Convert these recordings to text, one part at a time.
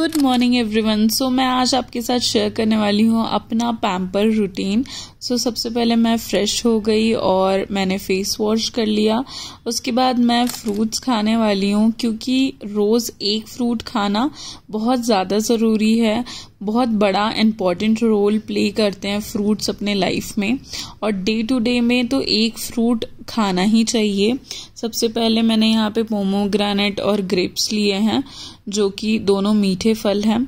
good morning everyone so मैं आज आपके साथ शेयर करने वाली हूँ अपना पैम्पर रूटीन सो so, सबसे पहले मैं फ्रेश हो गई और मैंने फेस वॉश कर लिया उसके बाद मैं फ्रूट्स खाने वाली हूँ क्योंकि रोज़ एक फ्रूट खाना बहुत ज़्यादा ज़रूरी है बहुत बड़ा इम्पॉर्टेंट रोल प्ले करते हैं फ्रूट्स अपने लाइफ में और डे टू डे में तो एक फ्रूट खाना ही चाहिए सबसे पहले मैंने यहाँ पे पोमोग्रेनेट और ग्रेप्स लिए हैं जो कि दोनों मीठे फल हैं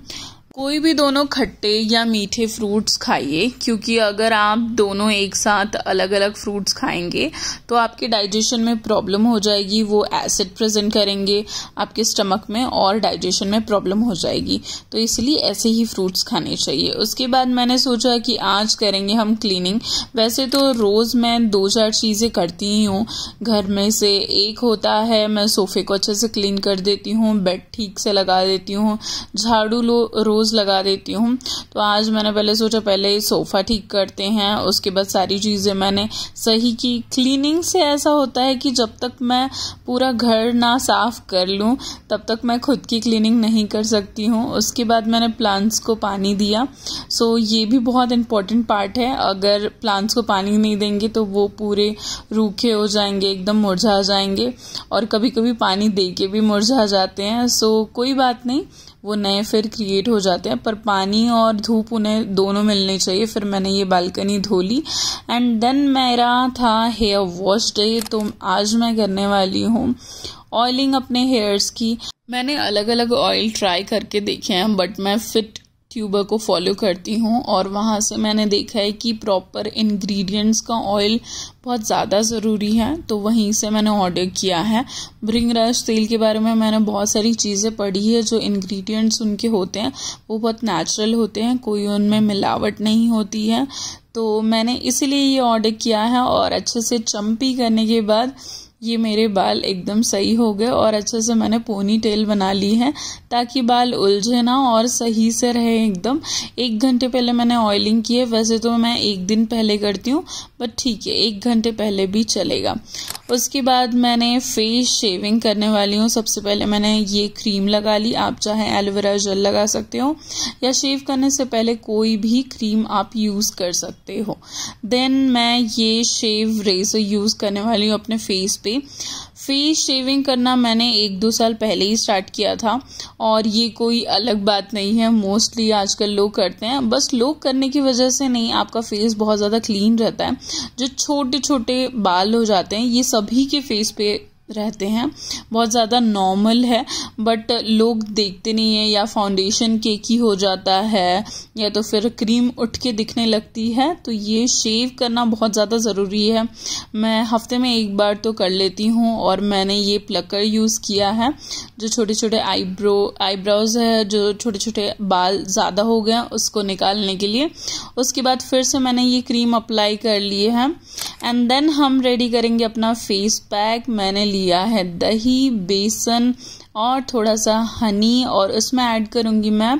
कोई भी दोनों खट्टे या मीठे फ्रूट्स खाइए क्योंकि अगर आप दोनों एक साथ अलग अलग फ्रूट्स खाएंगे तो आपके डाइजेशन में प्रॉब्लम हो जाएगी वो एसिड प्रेजेंट करेंगे आपके स्टमक में और डाइजेशन में प्रॉब्लम हो जाएगी तो इसलिए ऐसे ही फ्रूट्स खाने चाहिए उसके बाद मैंने सोचा कि आज करेंगे हम क्लीनिंग वैसे तो रोज़ मैं दो चार चीज़ें करती ही हूँ घर में से एक होता है मैं सोफे को अच्छे से क्लीन कर देती हूँ बेड ठीक से लगा देती हूँ झाड़ू लो रोज़ रोज़ लगा देती हूँ तो आज मैंने पहले सोचा पहले सोफ़ा ठीक करते हैं उसके बाद सारी चीज़ें मैंने सही की क्लीनिंग से ऐसा होता है कि जब तक मैं पूरा घर ना साफ़ कर लूँ तब तक मैं खुद की क्लीनिंग नहीं कर सकती हूँ उसके बाद मैंने प्लांट्स को पानी दिया सो ये भी बहुत इंपॉर्टेंट पार्ट है अगर प्लांट्स को पानी नहीं देंगे तो वो पूरे रूखे हो जाएंगे एकदम मुरझा जाएंगे और कभी कभी पानी दे के भी मुरझा जाते हैं सो कोई बात नहीं वो नए फिर क्रिएट हो जाते जाते हैं पर पानी और धूप उन्हें दोनों मिलने चाहिए फिर मैंने ये बालकनी धो ली एंड देन मेरा था हेयर वॉश डे तो आज मैं करने वाली हूँ ऑयलिंग अपने हेयर्स की मैंने अलग अलग ऑयल ट्राई करके देखे हैं बट मैं फिट ट्यूबर को फॉलो करती हूँ और वहाँ से मैंने देखा है कि प्रॉपर इंग्रेडिएंट्स का ऑयल बहुत ज़्यादा ज़रूरी है तो वहीं से मैंने ऑर्डर किया है ब्रिंगराज तेल के बारे में मैंने बहुत सारी चीज़ें पढ़ी है जो इंग्रेडिएंट्स उनके होते हैं वो बहुत नेचुरल होते हैं कोई उनमें मिलावट नहीं होती है तो मैंने इसीलिए ये ऑर्डर किया है और अच्छे से चम्पी करने के बाद ये मेरे बाल एकदम सही हो गए और अच्छे से मैंने पोनी टेल बना ली है ताकि बाल उलझे ना और सही से रहे एकदम एक घंटे पहले मैंने ऑयलिंग की है वैसे तो मैं एक दिन पहले करती हूँ बट ठीक है एक घंटे पहले भी चलेगा उसके बाद मैंने फेस शेविंग करने वाली हूँ सबसे पहले मैंने ये क्रीम लगा ली आप चाहे एलोवेरा जेल लगा सकते हो या शेव करने से पहले कोई भी क्रीम आप यूज़ कर सकते हो देन मैं ये शेव रेजर यूज़ करने वाली हूँ अपने फेस पे फेस शेविंग करना मैंने एक दो साल पहले ही स्टार्ट किया था और ये कोई अलग बात नहीं है मोस्टली आजकल लोग करते हैं बस लोग करने की वजह से नहीं आपका फेस बहुत ज़्यादा क्लीन रहता है जो छोटे छोटे बाल हो जाते हैं ये सभी के फेस पे रहते हैं बहुत ज़्यादा नॉर्मल है बट लोग देखते नहीं है या फाउंडेशन केक ही हो जाता है या तो फिर क्रीम उठ के दिखने लगती है तो ये शेव करना बहुत ज़्यादा ज़रूरी है मैं हफ्ते में एक बार तो कर लेती हूँ और मैंने ये प्लकर यूज़ किया है जो छोटे छोटे आईब्रो आईब्रोज है जो छोटे छोटे बाल ज़्यादा हो गए उसको निकालने के लिए उसके बाद फिर से मैंने ये क्रीम अप्लाई कर लिए हैं एंड देन हम रेडी करेंगे अपना फेस पैक मैंने लिया है दही बेसन और थोड़ा सा हनी और उसमें ऐड करूंगी मैं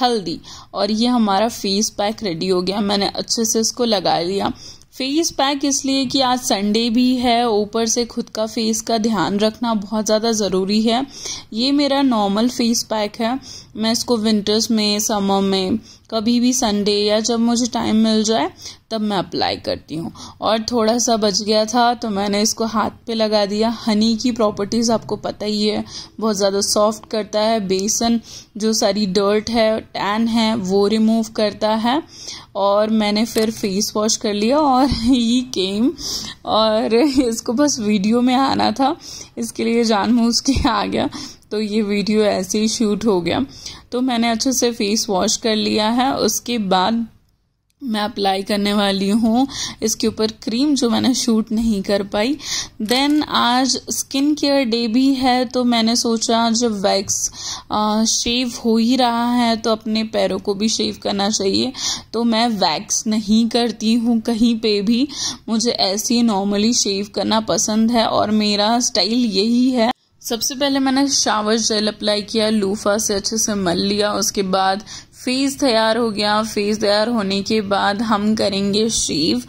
हल्दी और ये हमारा फेस पैक रेडी हो गया मैंने अच्छे से इसको लगा लिया फेस पैक इसलिए कि आज संडे भी है ऊपर से खुद का फेस का ध्यान रखना बहुत ज़्यादा ज़रूरी है ये मेरा नॉर्मल फेस पैक है मैं इसको विंटर्स में समर में कभी भी संडे या जब मुझे टाइम मिल जाए तब मैं अप्लाई करती हूँ और थोड़ा सा बच गया था तो मैंने इसको हाथ पे लगा दिया हनी की प्रॉपर्टीज़ आपको पता ही है बहुत ज़्यादा सॉफ्ट करता है बेसन जो सारी डर्ट है टैन है वो रिमूव करता है और मैंने फिर फेस वॉश कर लिया और ही केम और इसको बस वीडियो में आना था इसके लिए जानबूझ के आ गया तो ये वीडियो ऐसे ही शूट हो गया तो मैंने अच्छे से फेस वॉश कर लिया है उसके बाद मैं अप्लाई करने वाली हूँ इसके ऊपर क्रीम जो मैंने शूट नहीं कर पाई देन आज स्किन केयर डे भी है तो मैंने सोचा जब वैक्स शेव हो ही रहा है तो अपने पैरों को भी शेव करना चाहिए तो मैं वैक्स नहीं करती हूँ कहीं पे भी मुझे ऐसे नॉर्मली शेव करना पसंद है और मेरा स्टाइल यही है सबसे पहले मैंने शावर जेल अप्लाई किया लूफा से अच्छे से मल लिया उसके बाद फेस तैयार हो गया फेस तैयार होने के बाद हम करेंगे शेव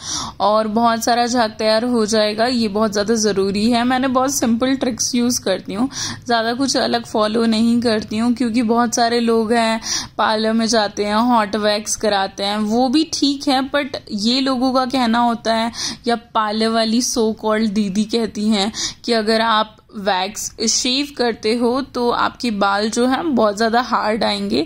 और बहुत सारा झाग तैयार हो जाएगा ये बहुत ज़्यादा ज़रूरी है मैंने बहुत सिंपल ट्रिक्स यूज़ करती हूँ ज़्यादा कुछ अलग फॉलो नहीं करती हूँ क्योंकि बहुत सारे लोग हैं पार्लर में जाते हैं हॉट वैक्स कराते हैं वो भी ठीक है बट ये लोगों का कहना होता है या पार्लर वाली सो कॉल्ड दीदी कहती हैं कि अगर आप वैक्स शेव करते हो तो आपके बाल जो है बहुत ज़्यादा हार्ड आएंगे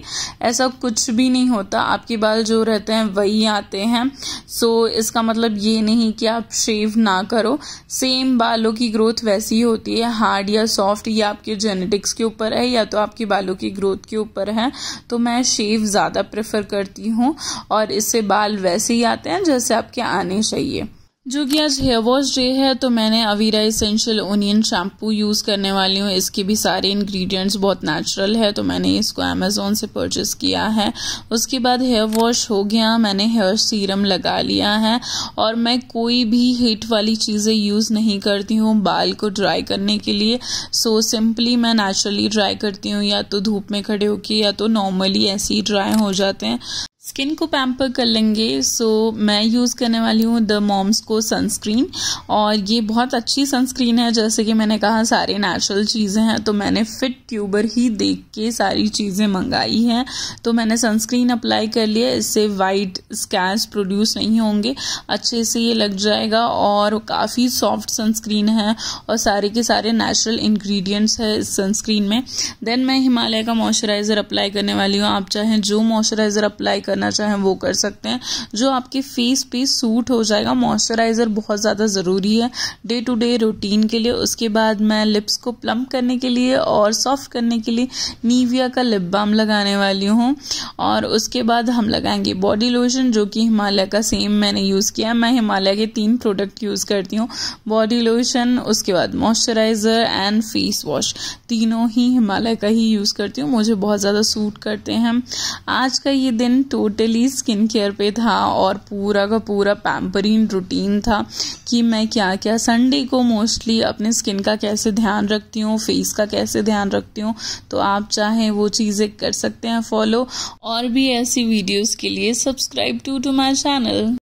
ऐसा कुछ भी नहीं होता आपके बाल जो रहते हैं वही आते हैं सो so, इसका मतलब ये नहीं कि आप शेव ना करो सेम बालों की ग्रोथ वैसी होती है हार्ड या सॉफ्ट या आपके जेनेटिक्स के ऊपर है या तो आपके बालों की ग्रोथ के ऊपर है तो मैं शेव ज़्यादा प्रेफर करती हूँ और इससे बाल वैसे ही आते हैं जैसे आपके आने चाहिए जो कि आज हेयर वॉश डे है तो मैंने Avira essential onion shampoo use करने वाली हूँ इसके भी सारे इंग्रेडिएंट्स बहुत नेचुरल है तो मैंने इसको अमेज़ोन से परचेस किया है उसके बाद हेयर वॉश हो गया मैंने हेयर सीरम लगा लिया है और मैं कोई भी हीट वाली चीज़ें यूज़ नहीं करती हूँ बाल को ड्राई करने के लिए सो सिंपली मैं नेचुरली ड्राई करती हूँ या तो धूप में खड़े होके या तो नॉर्मली ऐसे ही ड्राई हो जाते हैं स्किन को पैम्पर कर लेंगे सो so, मैं यूज़ करने वाली हूँ द मॉम्स को सनस्क्रीन और ये बहुत अच्छी सनस्क्रीन है जैसे कि मैंने कहा सारे नेचुरल चीज़ें हैं तो मैंने फिट ट्यूबर ही देख के सारी चीज़ें मंगाई हैं तो मैंने सनस्क्रीन अप्लाई कर लिया इससे वाइट स्कैच प्रोड्यूस नहीं होंगे अच्छे से ये लग जाएगा और काफ़ी सॉफ्ट सनस्क्रीन है और सारे के सारे नेचुरल इन्ग्रीडियंट्स है इस सनस्क्रीन में देन मैं हिमालय का मॉइस्चराइज़र अप्लाई करने वाली हूँ आप चाहें जो मॉइस्चराइज़र अप्लाई कर करना चाहें वो कर सकते हैं जो आपकी फेस पे सूट हो जाएगा मॉइस्चराइज़र बहुत ज़्यादा ज़रूरी है डे टू डे रूटीन के लिए उसके बाद मैं लिप्स को प्लम्प करने के लिए और सॉफ्ट करने के लिए नीविया का लिप बाम लगाने वाली हूँ और उसके बाद हम लगाएंगे बॉडी लोशन जो कि हिमालय का सेम मैंने यूज़ किया मैं हिमालय के तीन प्रोडक्ट यूज़ करती हूँ बॉडी लोशन उसके बाद मॉइस्चराइज़र एंड फेस वॉश तीनों ही हिमालय का ही यूज़ करती हूँ मुझे बहुत ज़्यादा सूट करते हैं आज का ये दिन टोटली स्किन केयर पे था और पूरा का पूरा पैम्परिंग रूटीन था कि मैं क्या क्या संडे को मोस्टली अपने स्किन का कैसे ध्यान रखती हूँ फेस का कैसे ध्यान रखती हूँ तो आप चाहें वो चीज़ें कर सकते हैं फॉलो और भी ऐसी वीडियोज़ के लिए subscribe to to my channel